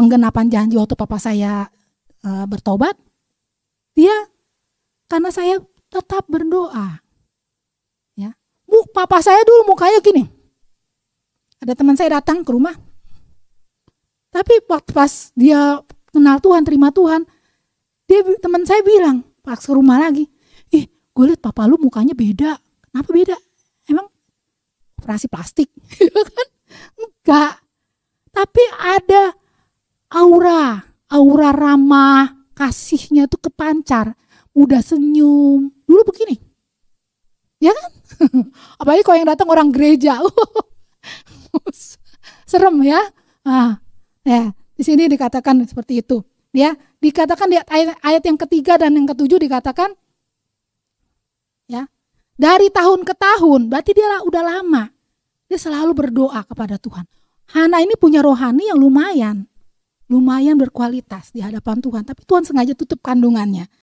penggenapan janji waktu papa saya e, bertobat, dia karena saya tetap berdoa. Ya, bu, papa saya dulu mukanya gini. Ada teman saya datang ke rumah, tapi waktu pas dia kenal Tuhan, terima Tuhan, dia teman saya bilang pas ke rumah lagi, ih, gue liat papa lu mukanya beda. Kenapa beda? Emang operasi plastik, gitu kan? Enggak. Tapi ada aura, aura ramah, kasihnya itu kepancar, mudah senyum. Dulu begini. Ya kan? Apalagi kalau yang datang orang gereja. Serem ya. Nah, ya, di sini dikatakan seperti itu. Ya, dikatakan di ayat, ayat yang ketiga dan yang ketujuh dikatakan ya, dari tahun ke tahun, berarti dia udah lama. Dia selalu berdoa kepada Tuhan. Hana ini punya rohani yang lumayan lumayan berkualitas di hadapan Tuhan, tapi Tuhan sengaja tutup kandungannya.